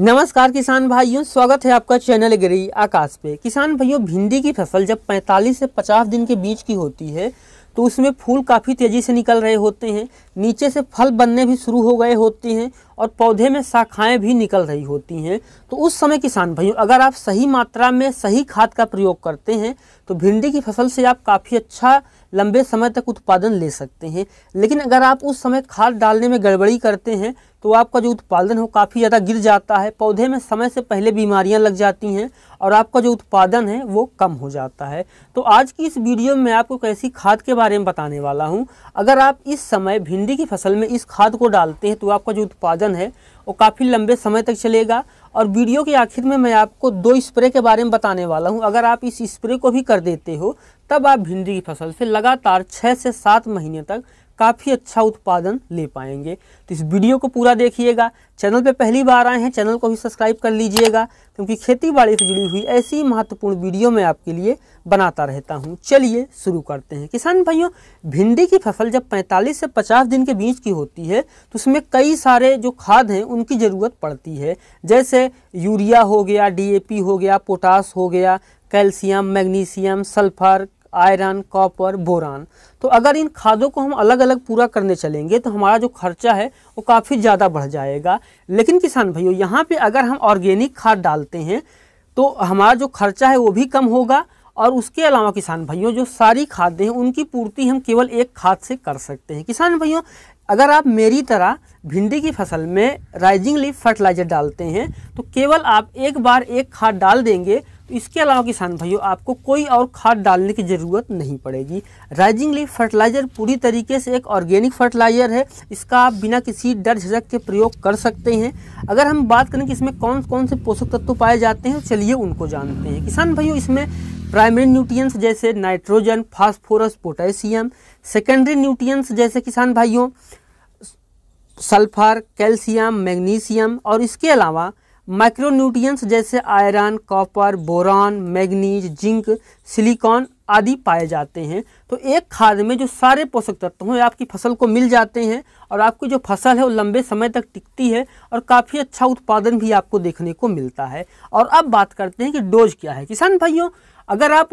नमस्कार किसान भाइयों स्वागत है आपका चैनल गिरी आकाश पे किसान भाइयों भिंडी की फसल जब 45 से 50 दिन के बीच की होती है तो उसमें फूल काफ़ी तेज़ी से निकल रहे होते हैं नीचे से फल बनने भी शुरू हो गए होते हैं और पौधे में शाखाएं भी निकल रही होती हैं तो उस समय किसान भाइयों अगर आप सही मात्रा में सही खाद का प्रयोग करते हैं तो भिंडी की फसल से आप काफ़ी अच्छा लंबे समय तक उत्पादन ले सकते हैं लेकिन अगर आप उस समय खाद डालने में गड़बड़ी करते हैं तो आपका जो उत्पादन हो काफ़ी ज़्यादा गिर जाता है पौधे में समय से पहले बीमारियां लग जाती हैं और आपका जो उत्पादन है वो कम हो जाता है तो आज की इस वीडियो में आपको कैसी खाद के बारे में बताने वाला हूँ अगर आप इस समय भिंडी की फसल में इस खाद को डालते हैं तो आपका जो उत्पादन है वो काफ़ी लंबे समय तक चलेगा और वीडियो के आखिर में मैं आपको दो स्प्रे के बारे में बताने वाला हूँ अगर आप इस स्प्रे को भी कर देते हो तब आप भिंडी की फसल से लगातार छः से सात महीने तक काफ़ी अच्छा उत्पादन ले पाएंगे तो इस वीडियो को पूरा देखिएगा चैनल पे पहली बार आए हैं चैनल को भी सब्सक्राइब कर लीजिएगा क्योंकि खेती बाड़ी से जुड़ी हुई ऐसी महत्वपूर्ण वीडियो मैं आपके लिए बनाता रहता हूँ चलिए शुरू करते हैं किसान भाइयों भिंडी की फसल जब 45 से 50 दिन के बीच की होती है तो उसमें कई सारे जो खाद हैं उनकी ज़रूरत पड़ती है जैसे यूरिया हो गया डी हो गया पोटास हो गया calcium magnesium sulphur iron copper boron तो अगर इन खादों को हम अलग अलग पूरा करने चलेंगे तो हमारा जो खर्चा है वो काफ़ी ज़्यादा बढ़ जाएगा लेकिन किसान भाइयों यहाँ पे अगर हम ऑर्गेनिक खाद डालते हैं तो हमारा जो खर्चा है वो भी कम होगा और उसके अलावा किसान भाइयों जो सारी खादें हैं उनकी पूर्ति हम केवल एक खाद से कर सकते हैं किसान भाइयों अगर आप मेरी तरह भिंडी की फसल में राइजिंग लीफ फर्टिलाइजर डालते हैं तो केवल आप एक बार एक खाद डाल देंगे इसके अलावा किसान भाइयों आपको कोई और खाद डालने की ज़रूरत नहीं पड़ेगी राइजिंग लीफ फर्टिलाइज़र पूरी तरीके से एक ऑर्गेनिक फर्टिलाइज़र है इसका आप बिना किसी डर झक के प्रयोग कर सकते हैं अगर हम बात करें कि इसमें कौन कौन से पोषक तत्व पाए जाते हैं तो चलिए उनको जानते हैं किसान भाइयों इसमें प्राइमरी न्यूट्रियस जैसे nitrogen phosphorus potassium secondary nutrients जैसे किसान भाइयों सल्फर कैल्शियम मैग्नीशियम और इसके अलावा माइक्रोन्यूट्रिएंट्स जैसे iron copper boron manganese zinc silicon आदि पाए जाते हैं तो एक खाद में जो सारे पोषक तत्व हैं आपकी फसल को मिल जाते हैं और आपकी जो फसल है वो लंबे समय तक टिकती है और काफ़ी अच्छा उत्पादन भी आपको देखने को मिलता है और अब बात करते हैं कि डोज क्या है किसान भाइयों अगर आप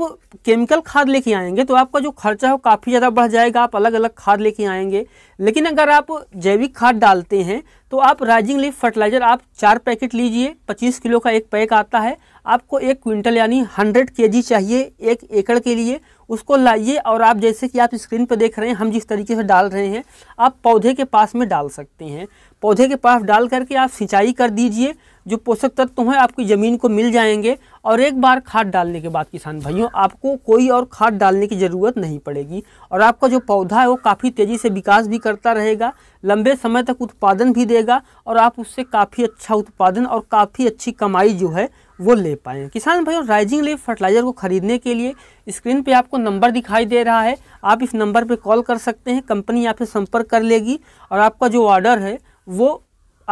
केमिकल खाद लेके आएंगे तो आपका जो खर्चा है वो काफ़ी ज़्यादा बढ़ जाएगा आप अलग अलग खाद लेके आएंगे लेकिन अगर आप जैविक खाद डालते हैं तो आप राइजिंग लीफ फर्टिलाइज़र आप चार पैकेट लीजिए पच्चीस किलो का एक पैक आता है आपको एक क्विंटल यानी हंड्रेड के चाहिए एक एकड़ के लिए उसको लाइए और आप जैसे कि आप स्क्रीन पर देख रहे हैं हम जिस तरीके से डाल रहे हैं आप पौधे के पास में डाल सकते हैं पौधे के पास डाल करके आप सिंचाई कर दीजिए जो पोषक तत्व हैं आपकी ज़मीन को मिल जाएंगे और एक बार खाद डालने के बाद किसान भाइयों आपको कोई और खाद डालने की ज़रूरत नहीं पड़ेगी और आपका जो पौधा है वो काफ़ी तेज़ी से विकास भी करता रहेगा लंबे समय तक उत्पादन भी देगा और आप उससे काफ़ी अच्छा उत्पादन और काफ़ी अच्छी कमाई जो है वो ले पाएँ किसान भाइयों राइजिंग लेव फर्टिलाइज़र को ख़रीदने के लिए स्क्रीन पे आपको नंबर दिखाई दे रहा है आप इस नंबर पे कॉल कर सकते हैं कंपनी आपसे संपर्क कर लेगी और आपका जो ऑर्डर है वो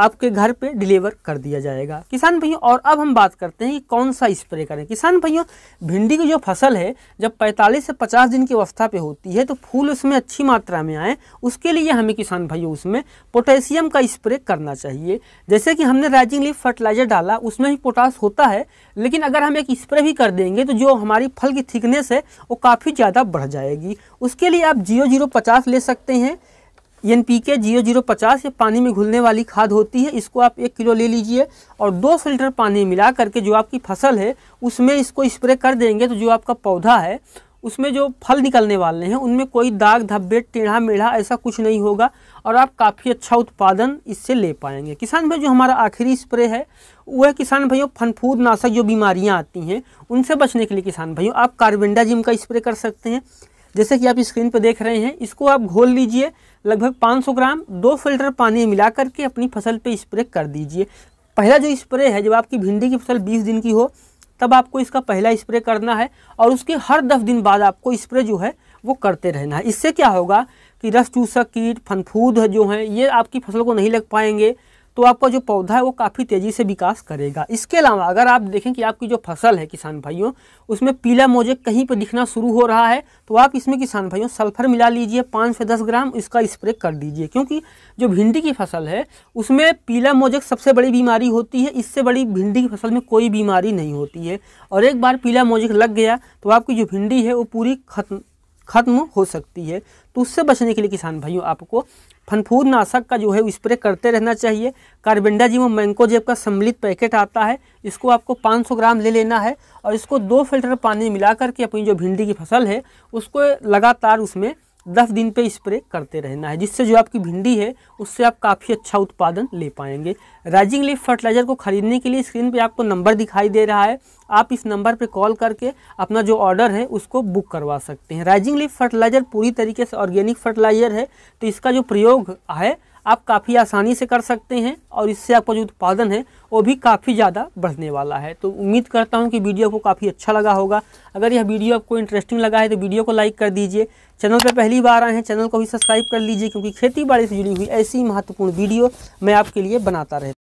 आपके घर पे डिलीवर कर दिया जाएगा किसान भाइयों और अब हम बात करते हैं कि कौन सा स्प्रे करें किसान भाइयों भिंडी की जो फसल है जब 45 से 50 दिन की अवस्था पे होती है तो फूल उसमें अच्छी मात्रा में आए उसके लिए हमें किसान भाइयों उसमें पोटेशियम का स्प्रे करना चाहिए जैसे कि हमने राइजिंग लीफ फर्टिलाइजर डाला उसमें भी पोटास होता है लेकिन अगर हम एक स्प्रे भी कर देंगे तो जो हमारी फल की थिकनेस है वो काफ़ी ज़्यादा बढ़ जाएगी उसके लिए आप जियो जीरो पचास ले सकते हैं N P K zero zero पचास ये पानी में घुलने वाली खाद होती है इसको आप एक किलो ले लीजिए और दो सौ लीटर पानी मिला करके जो आपकी फसल है उसमें इसको स्प्रे कर देंगे तो जो आपका पौधा है उसमें जो फल निकलने वाले हैं उनमें कोई दाग धब्बे टेढ़ा मेढ़ा ऐसा कुछ नहीं होगा और आप काफ़ी अच्छा उत्पादन इससे ले पाएंगे किसान भाई जो हमारा आखिरी स्प्रे है वह किसान भाइयों फनफूद नाशक जो बीमारियां आती हैं उनसे बचने के लिए किसान भाइयों आप कार्बेंडाजिम का स्प्रे कर सकते हैं जैसे कि आप स्क्रीन पर देख रहे हैं इसको आप घोल लीजिए लगभग 500 ग्राम दो फिल्टर पानी मिला करके अपनी फसल पे स्प्रे कर दीजिए पहला जो स्प्रे है जब आपकी भिंडी की फसल 20 दिन की हो तब आपको इसका पहला स्प्रे करना है और उसके हर दस दिन बाद आपको स्प्रे जो है वो करते रहना है इससे क्या होगा कि रस चूसक कीट फनफूद जो हैं ये आपकी फसल को नहीं लग पाएंगे तो आपका जो पौधा है वो काफ़ी तेज़ी से विकास करेगा इसके अलावा अगर आप देखें कि आपकी जो फसल है किसान भाइयों उसमें पीला मोजे कहीं पर दिखना शुरू हो रहा है तो आप इसमें किसान भाइयों सल्फर मिला लीजिए पाँच से दस ग्राम इसका स्प्रे कर दीजिए क्योंकि जो भिंडी की फसल है उसमें पीला मोजेक सबसे बड़ी बीमारी होती है इससे बड़ी भिंडी की फसल में कोई बीमारी नहीं होती है और एक बार पीला मोजेक लग गया तो आपकी जो भिंडी है वो पूरी खत्म खत्म हो सकती है तो उससे बचने के लिए किसान भाइयों आपको फनफूर नाशक का जो है स्प्रे करते रहना चाहिए कार्बेंडा जीवो मैंकोजेब का सम्मिलित पैकेट आता है इसको आपको 500 ग्राम ले लेना है और इसको दो फिल्टर पानी मिला करके अपनी जो भिंडी की फसल है उसको लगातार उसमें दस दिन पे स्प्रे करते रहना है जिससे जो आपकी भिंडी है उससे आप काफ़ी अच्छा उत्पादन ले पाएंगे राइजिंग लीफ फर्टिलाइज़र को ख़रीदने के लिए स्क्रीन पे आपको नंबर दिखाई दे रहा है आप इस नंबर पे कॉल करके अपना जो ऑर्डर है उसको बुक करवा सकते हैं राइजिंग लीफ फर्टिलाइज़र पूरी तरीके से ऑर्गेनिक फर्टिलाइज़र है तो इसका जो प्रयोग है आप काफ़ी आसानी से कर सकते हैं और इससे आपका जो उत्पादन है वो भी काफ़ी ज़्यादा बढ़ने वाला है तो उम्मीद करता हूँ कि वीडियो को काफ़ी अच्छा लगा होगा अगर यह वीडियो आपको इंटरेस्टिंग लगा है तो वीडियो को लाइक कर दीजिए चैनल पर पहली बार आए हैं चैनल को भी सब्सक्राइब कर लीजिए क्योंकि खेती बाड़ी से जुड़ी हुई ऐसी महत्वपूर्ण वीडियो मैं आपके लिए बनाता रहता